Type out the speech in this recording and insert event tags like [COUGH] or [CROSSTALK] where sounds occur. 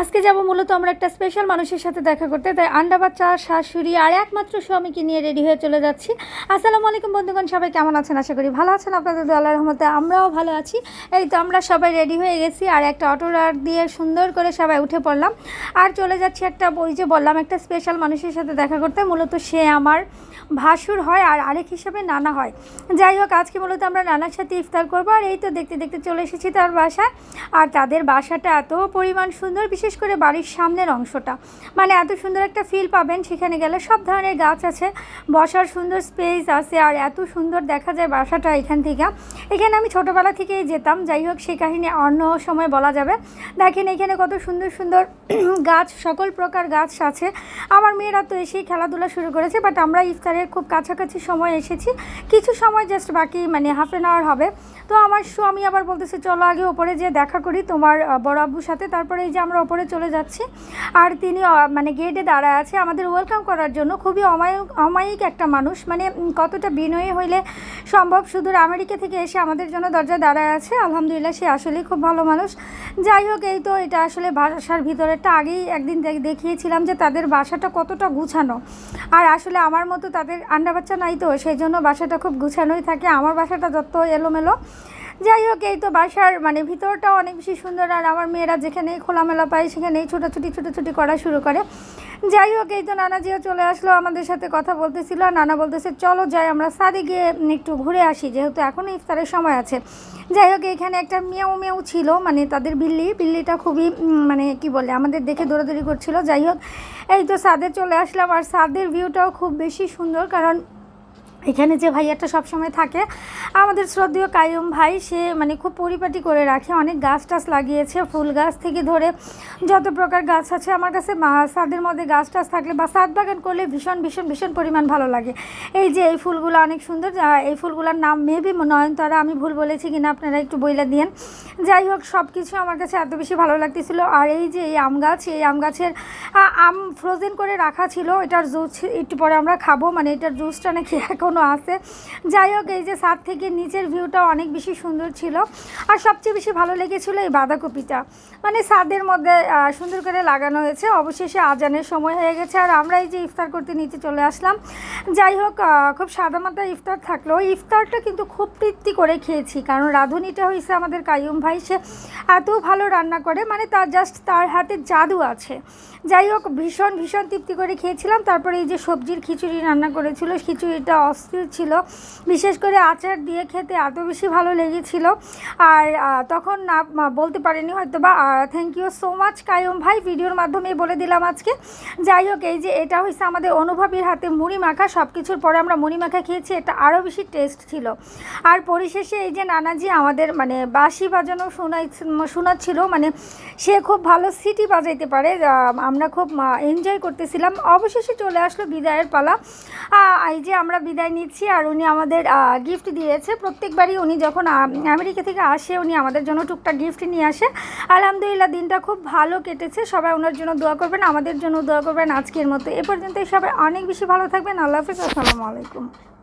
আজকে যাব মূলত আমরা একটা স্পেশাল মানুষের সাথে দেখা করতে তাই আন্ডা বাচ্চা শাশুড়ি আর একমাত্র স্বামীকে নিয়ে রেডি হয়ে চলে যাচ্ছি আসসালামু আলাইকুম বন্ধুগণ সবাই কেমন আছেন আশা করি ভালো আছেন আপনাদের আল্লাহ রহমতে আমরাও ভালো আছি এই তো আমরা সবাই রেডি হয়ে গেছি আর একটা অটো রাট দিয়ে সুন্দর করে সবাই উঠে পড়লাম আর চলে যাচ্ছি একটা ওই যে বললাম একটা স্পেশাল মানুষের সাথে দেখা করতে মূলত সে আমার ভাসুর হয় আর আরেক হিসাবে নানা হয় যাই হোক আজকে মূলত আমরা নানার সাথে ইফতার করবো আর এই তো দেখতে দেখতে চলে এসেছি তার বাসায় আর তাদের বাসাটা এত পরিমাণ সুন্দর বিশেষ করে বাড়ির সামনের অংশটা মানে এত সুন্দর একটা ফিল পাবেন সেখানে গেলে সব ধরনের গাছ আছে বসার সুন্দর স্পেস আছে আর এত সুন্দর দেখা যায় বাসাটা এখান থেকে এখানে আমি ছোটোবেলা থেকেই যেতাম যাই হোক সেই কাহিনী অন্য সময় বলা যাবে দেখেন এখানে কত সুন্দর সুন্দর [CLEARS THROAT] গাছ সকল প্রকার গাছ আছে আমার মেয়েরা তো এসেই খেলাধুলা শুরু করেছে বাট আমরা ইফতার ঘরের খুব কাছাকাছি সময় এসেছি কিছু সময় জাস্ট বাকি মানে হাফ অ্যান আওয়ার হবে তো আমার আমি আবার বলতেছি চলো আগে ওপরে যে দেখা করি তোমার বড় আব্বুর সাথে তারপরে এই যে আমরা ওপরে চলে যাচ্ছি আর তিনি মানে গেটে দাঁড়ায় আছে আমাদের ওয়েলকাম করার জন্য খুবই অমায়িক অমায়িক একটা মানুষ মানে কতটা বিনয়ী হইলে সম্ভব সুদূর আমেরিকা থেকে এসে আমাদের জন্য দরজা দাঁড়ায় আছে আলহামদুলিল্লাহ সে আসলেই খুব ভালো মানুষ যাই হোক এই তো এটা আসলে ভাষার ভিতরেটা আগেই একদিন দেখিয়েছিলাম যে তাদের বাসাটা কতটা গুছানো আর আসলে আমার মতো তাদের তাদের আন্ডা বাচ্চা নাই তো সেই জন্য বাসাটা খুব গুছানোই থাকে আমার বাসাটা যত এলোমেলো যাই হোক এই তো বাসার মানে ভিতরটা অনেক বেশি সুন্দর আর আমার মেয়েরা যেখানেই খোলামেলা পায় সেখানেই ছোটাছুটি ছোটাছুটি করা শুরু করে যাই হোক এই তো নানা জিও চলে আসলো আমাদের সাথে কথা বলতেছিল আর নানা বলতেছে চলো যাই আমরা সাদে গিয়ে একটু ঘুরে আসি যেহেতু এখনও ইফতারের সময় আছে যাই হোক এখানে একটা মেয়েও মেউ ছিল মানে তাদের বিল্লি বিল্লিটা খুবই মানে কি বলে আমাদের দেখে দৌড়াদৌড়ি করছিল যাই হোক এই তো সাদে চলে আসলাম আর সাদের ভিউটাও খুব বেশি সুন্দর কারণ এখানে যে ভাইয়াটা সবসময় থাকে আমাদের শ্রদ্ধেয় কায়ুম ভাই সে মানে খুব পরিপাটি করে রাখে অনেক গাছ টাছ লাগিয়েছে ফুল গাছ থেকে ধরে যত প্রকার গাছ আছে আমার কাছে সাদের মধ্যে গাছ টাছ থাকলে বা সাদ বাগান করলে ভীষণ ভীষণ ভীষণ পরিমাণ ভালো লাগে এই যে এই ফুলগুলো অনেক সুন্দর এই ফুলগুলোর নাম মেবি নয়নতারা আমি ভুল বলেছি কিনা আপনারা একটু বইলা দিয়েন যাই হোক সব কিছু আমার কাছে এত বেশি ভালো লাগতেছিল আর এই যে এই আম গাছ এই আম গাছের আম ফ্রোজেন করে রাখা ছিল এটার জুস একটু পরে আমরা খাবো মানে এটার জুসটা নাকি এখন এখনও আছে যাই হোক এই যে সাত থেকে নিচের ভিউটা অনেক বেশি সুন্দর ছিল আর সবচেয়ে বেশি ভালো লেগেছিলো এই বাঁধাকপিটা মানে সাদের মধ্যে সুন্দর করে লাগানো হয়েছে অবশেষে আজানের সময় হয়ে গেছে আর আমরা এই যে ইফতার করতে নিচে চলে আসলাম যাই হোক খুব সাদামাতা ইফতার থাকলেও ইফতারটা কিন্তু খুব তৃপ্তি করে খেয়েছি কারণ রাঁধুনিটা হয়েছে আমাদের কায়ুম ভাই সে এত ভালো রান্না করে মানে তার জাস্ট তার হাতে জাদু আছে যাই হোক ভীষণ ভীষণ তৃপ্তি করে খেয়েছিলাম তারপরে এই যে সবজির খিচুড়ি রান্না করেছিল খিচুড়িটা অস ছিল বিশেষ করে আচার দিয়ে খেতে এত বেশি ভালো লেগেছিল আর তখন না বলতে পারিনি হয়তো বা thank you so much Kayam ভাই ভিডিওর মাধ্যমে বলে দিলাম আজকে যাই হোক এই যে এটা হয়েছে আমাদের অনুভবীর হাতে মুড়ি মাখা সব কিছুর পরে আমরা মুড়ি মাখা খেয়েছি এটা আরও বেশি টেস্ট ছিল আর পরিশেষে এই যে নানাজি আমাদের মানে বাসি বাজানো শোনাই শোনাচ্ছিল মানে সে খুব ভালো সিটি বাজাইতে পারে আমরা খুব এনজয় করতেছিলাম অবশেষে চলে আসলো বিদায়ের পালা এই যে আমরা বিদায় নিচ্ছি আর উনি আমাদের গিফট দিয়েছে প্রত্যেকবারই উনি যখন আমেরিকা থেকে আসে উনি আমাদের জন্য টুকটাক গিফট নিয়ে আসে আলহামদুলিল্লাহ দিনটা খুব ভালো কেটেছে সবাই ওনার জন্য দোয়া করবেন আমাদের জন্য দোয়া করবেন আজকের মতো এ পর্যন্ত সবাই অনেক বেশি ভালো থাকবেন আল্লাহ হাফিজ আসসালামু আলাইকুম